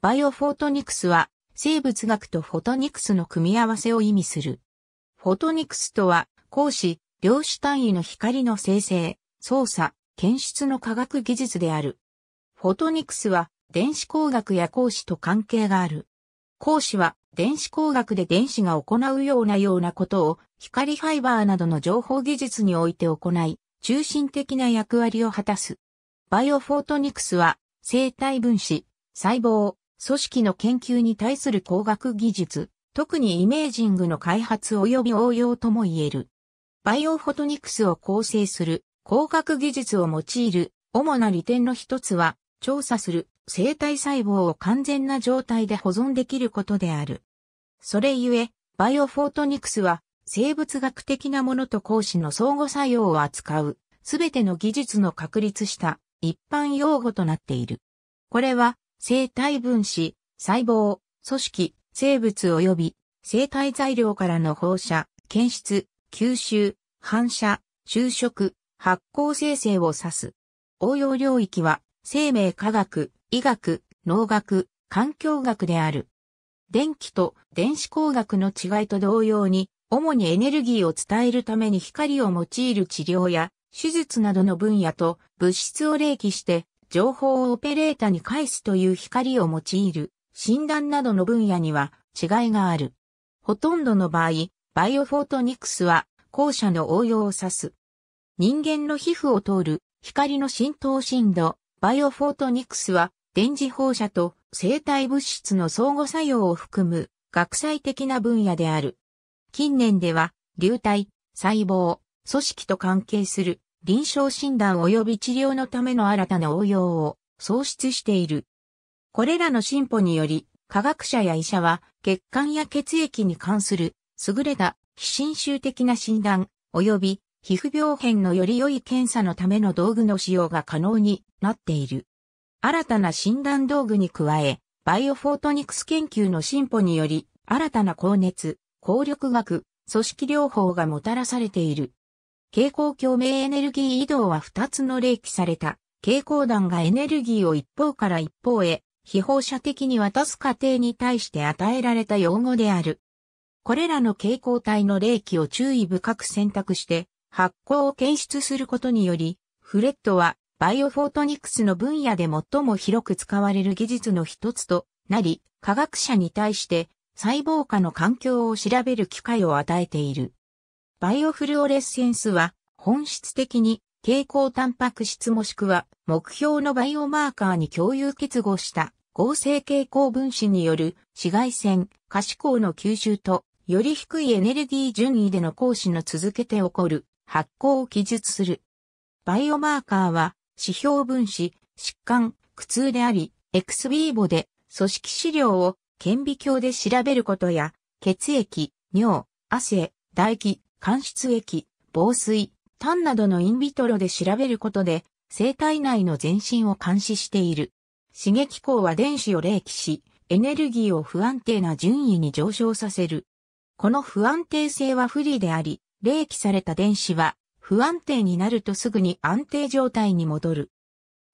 バイオフォートニクスは生物学とフォトニクスの組み合わせを意味する。フォトニクスとは光子、量子単位の光の生成、操作、検出の科学技術である。フォトニクスは電子工学や光子と関係がある。光子は電子工学で電子が行うようなようなことを光ファイバーなどの情報技術において行い、中心的な役割を果たす。バイオフォートニクスは生体分子、細胞、組織の研究に対する工学技術、特にイメージングの開発及び応用とも言える。バイオフォトニクスを構成する工学技術を用いる主な利点の一つは、調査する生体細胞を完全な状態で保存できることである。それゆえ、バイオフォートニクスは生物学的なものと講師の相互作用を扱うすべての技術の確立した一般用語となっている。これは生体分子、細胞、組織、生物及び生体材料からの放射、検出、吸収、反射、就職、発光生成を指す。応用領域は生命科学、医学、農学、環境学である。電気と電子工学の違いと同様に、主にエネルギーを伝えるために光を用いる治療や手術などの分野と物質を冷気して情報をオペレータに返すという光を用いる診断などの分野には違いがある。ほとんどの場合、バイオフォートニクスは後者の応用を指す。人間の皮膚を通る光の浸透深度、バイオフォートニクスは電磁放射と生体物質の相互作用を含む学際的な分野である。近年では流体、細胞、組織と関係する臨床診断及び治療のための新たな応用を創出している。これらの進歩により、科学者や医者は血管や血液に関する優れた非侵襲的な診断及び皮膚病変のより良い検査のための道具の使用が可能になっている。新たな診断道具に加え、バイオフォートニクス研究の進歩により、新たな高熱、効力学、組織療法がもたらされている。蛍光共鳴エネルギー移動は2つの冷気された蛍光弾がエネルギーを一方から一方へ、非放射的に渡す過程に対して与えられた用語である。これらの蛍光体の冷気を注意深く選択して発光を検出することにより、フレットはバイオフォートニクスの分野で最も広く使われる技術の一つとなり、科学者に対して細胞化の環境を調べる機会を与えている。バイオフルオレッセンスは、本質的に蛍光タンパク質もしくは目標のバイオマーカーに共有結合した合成蛍光分子による紫外線、可視光の吸収と、より低いエネルギー順位での行使の続けて起こる発光を記述する。バイオマーカーは指標分子、疾患、苦痛であり、エクスビーボで組織資料を顕微鏡で調べることや、血液、尿、汗、唾液、間質液、防水、炭などのインビトロで調べることで、生体内の全身を監視している。刺激光は電子を冷気し、エネルギーを不安定な順位に上昇させる。この不安定性は不利であり、冷気された電子は不安定になるとすぐに安定状態に戻る。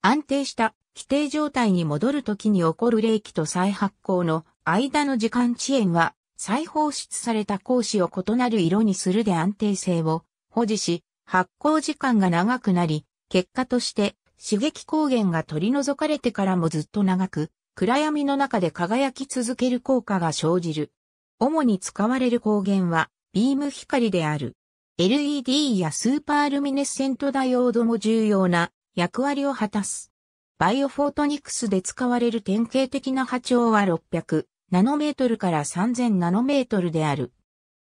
安定した規定状態に戻るときに起こる冷気と再発光の間の時間遅延は再放出された光子を異なる色にするで安定性を保持し、発光時間が長くなり、結果として刺激光源が取り除かれてからもずっと長く、暗闇の中で輝き続ける効果が生じる。主に使われる光源は、ビーム光である。LED やスーパールミネッセントダイオードも重要な役割を果たす。バイオフォートニクスで使われる典型的な波長は600、ナノメートルから3000ナノメートルである。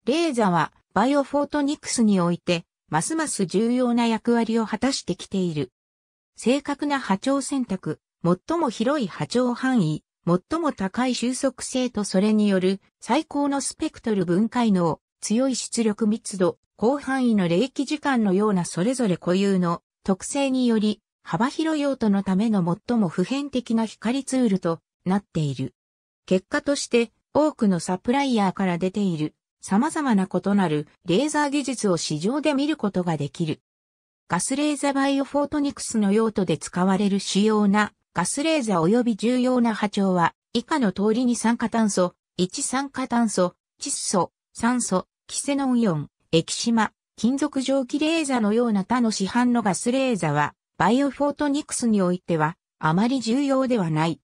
レーザはバイオフォートニクスにおいて、ますます重要な役割を果たしてきている。正確な波長選択、最も広い波長範囲、最も高い収束性とそれによる最高のスペクトル分解能、強い出力密度、広範囲の冷気時間のようなそれぞれ固有の特性により幅広用途のための最も普遍的な光ツールとなっている。結果として多くのサプライヤーから出ている様々な異なるレーザー技術を市場で見ることができる。ガスレーザーバイオフォートニクスの用途で使われる主要なガスレーザー及び重要な波長は以下の通りに酸化炭素、1酸化炭素、窒素、酸素、キセノンイオン、液島、金属蒸気レーザーのような他の市販のガスレーザーはバイオフォートニクスにおいてはあまり重要ではない。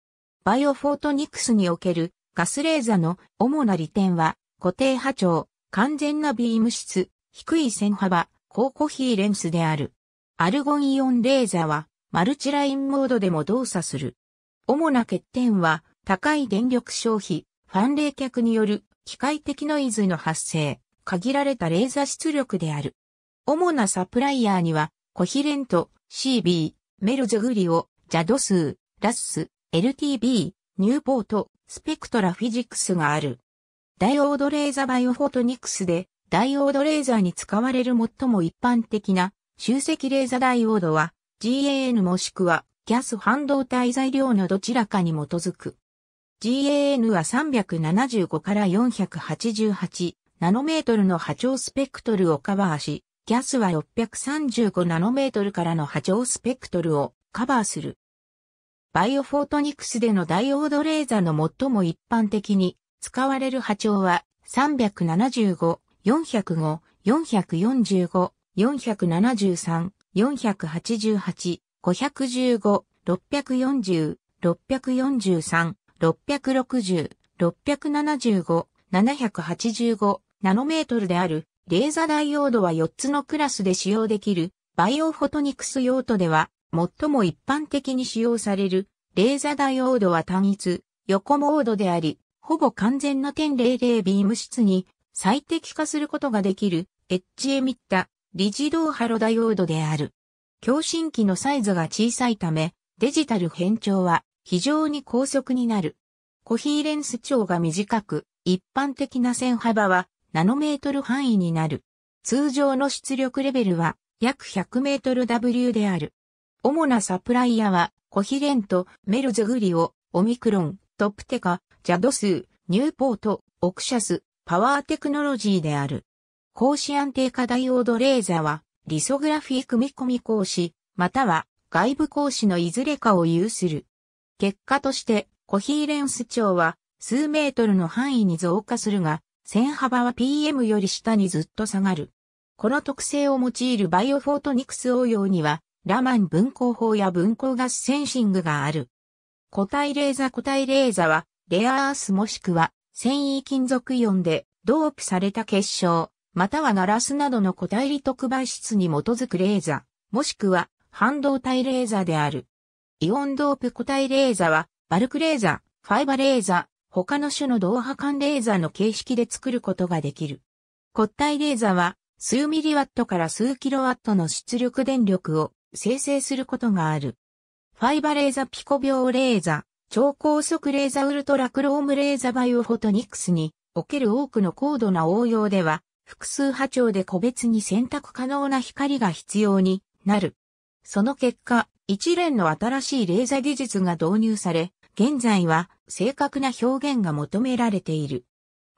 バイオフォートニクスにおけるガスレーザの主な利点は、固定波長、完全なビーム質、低い線幅、高コヒーレンスである。アルゴンイオンレーザは、マルチラインモードでも動作する。主な欠点は、高い電力消費、ファン冷却による機械的ノイズの発生、限られたレーザ出力である。主なサプライヤーには、コヒレント、CB、メルズグリオ、ジャドー、ラッス、LTB、ニューポート、スペクトラフィジクスがある。ダイオードレーザバイオフォトニクスで、ダイオードレーザーに使われる最も一般的な集積レーザーダイオードは、GAN もしくはギャス半導体材料のどちらかに基づく。GAN は375から488ナノメートルの波長スペクトルをカバーし、ギャスは635ナノメートルからの波長スペクトルをカバーする。バイオフォートニクスでのダイオードレーザーの最も一般的に使われる波長は375、405、445、473、488、515、640、643、660、675、785ナノメートルであるレーザーダイオードは4つのクラスで使用できるバイオフォトニクス用途では最も一般的に使用されるレーザダイオードは単一、横モードであり、ほぼ完全な点0 0 0 b ビーム質に最適化することができるエッジエミッタ、リジドーハロダイオードである。共振器のサイズが小さいため、デジタル変調は非常に高速になる。コヒーレンス長が短く、一般的な線幅はナノメートル範囲になる。通常の出力レベルは約1 0 0ル W である。主なサプライヤーは、コヒレント、メルズグリオ、オミクロン、トップテカ、ジャドスー、ニューポート、オクシャス、パワーテクノロジーである。格子安定化ダイオードレーザーは、リソグラフィー組み込み格子、または外部格子のいずれかを有する。結果として、コヒーレンス長は数メートルの範囲に増加するが、線幅は PM より下にずっと下がる。この特性を用いるバイオフォートニクス応用には、ラマン分光法や分光ガスセンシングがある。固体レーザ固体レーザは、レアアースもしくは、繊維金属イオンで、ドープされた結晶、またはガラスなどの固体利特媒質に基づくレーザもしくは、半導体レーザである。イオンドープ固体レーザは、バルクレーザファイバレーザ他の種の同波間レーザの形式で作ることができる。固体レーザは、数ミリワットから数キロワットの出力電力を生成することがある。ファイバレーザピコ秒レーザ、超高速レーザウルトラクロームレーザバイオフォトニクスにおける多くの高度な応用では、複数波長で個別に選択可能な光が必要になる。その結果、一連の新しいレーザ技術が導入され、現在は正確な表現が求められている。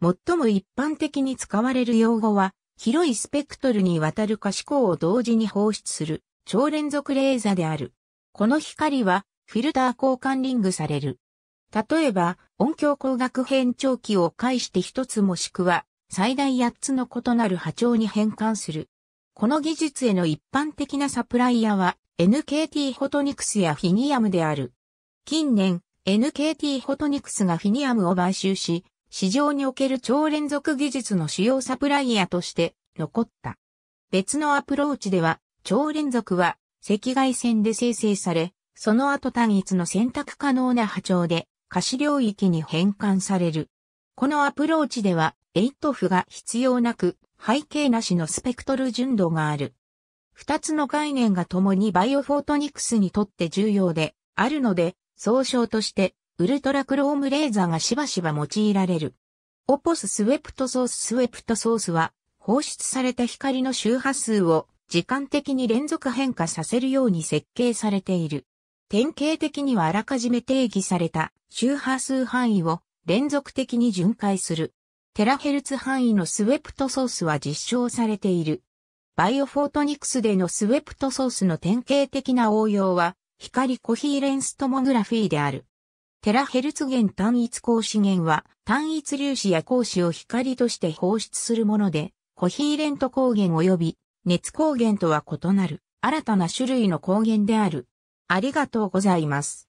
最も一般的に使われる用語は、広いスペクトルにわたる可視光を同時に放出する、超連続レーザである。この光はフィルター交換リングされる。例えば、音響光学変調器を介して一つもしくは、最大八つの異なる波長に変換する。この技術への一般的なサプライヤーは、NKT フォトニクスやフィニアムである。近年、NKT フォトニクスがフィニアムを買収し、市場における超連続技術の主要サプライヤーとして残った。別のアプローチでは、超連続は赤外線で生成され、その後単一の選択可能な波長で可視領域に変換される。このアプローチでは、エイトフが必要なく、背景なしのスペクトル純度がある。二つの概念が共にバイオフォートニクスにとって重要であるので、総称としてウルトラクロームレーザーがしばしば用いられる。オポススウェプトソーススウェプトソースは放出された光の周波数を時間的に連続変化させるように設計されている。典型的にはあらかじめ定義された周波数範囲を連続的に巡回する。テラヘルツ範囲のスウェプトソースは実証されている。バイオフォートニクスでのスウェプトソースの典型的な応用は光コヒーレンストモグラフィーである。テラヘルツ源単一光子源は単一粒子や光子を光として放出するもので、コヒーレント光源及び熱抗原とは異なる新たな種類の抗原である。ありがとうございます。